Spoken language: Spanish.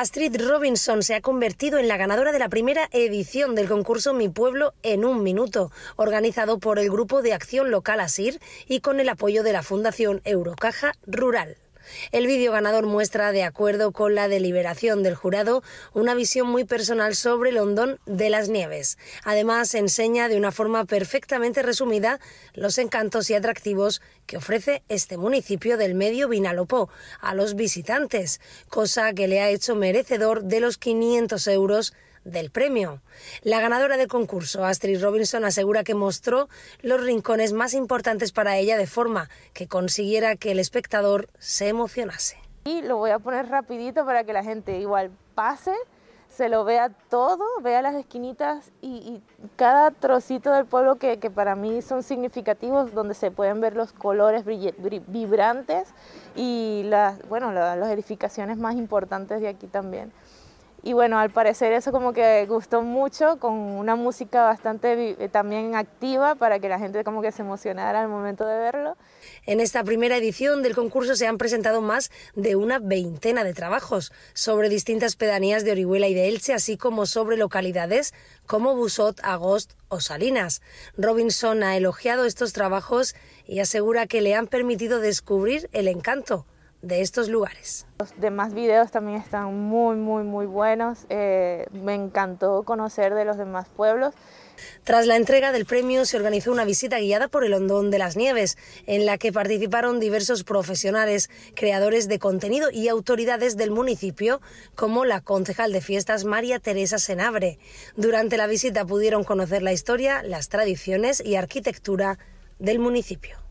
Astrid Robinson se ha convertido en la ganadora de la primera edición del concurso Mi Pueblo en un Minuto, organizado por el Grupo de Acción Local ASIR y con el apoyo de la Fundación Eurocaja Rural. El vídeo ganador muestra, de acuerdo con la deliberación del jurado, una visión muy personal sobre Londón de las nieves. Además, enseña de una forma perfectamente resumida los encantos y atractivos que ofrece este municipio del medio Vinalopó a los visitantes, cosa que le ha hecho merecedor de los 500 euros del premio. La ganadora del concurso, Astrid Robinson, asegura que mostró los rincones más importantes para ella de forma que consiguiera que el espectador se emocionase. Y lo voy a poner rapidito para que la gente igual pase, se lo vea todo, vea las esquinitas y, cada trocito del pueblo que, para mí son significativos, donde se pueden ver los colores vibrantes y las, bueno, las edificaciones más importantes de aquí también. Y bueno, al parecer eso como que gustó mucho, con una música bastante eh, también activa para que la gente como que se emocionara al momento de verlo. En esta primera edición del concurso se han presentado más de una veintena de trabajos sobre distintas pedanías de Orihuela y de Elche, así como sobre localidades como Busot, Agost o Salinas. Robinson ha elogiado estos trabajos y asegura que le han permitido descubrir el encanto de estos lugares. Los demás videos también están muy, muy, muy buenos. Eh, me encantó conocer de los demás pueblos. Tras la entrega del premio se organizó una visita guiada por el Hondón de las Nieves, en la que participaron diversos profesionales, creadores de contenido y autoridades del municipio, como la concejal de fiestas María Teresa Senabre. Durante la visita pudieron conocer la historia, las tradiciones y arquitectura del municipio.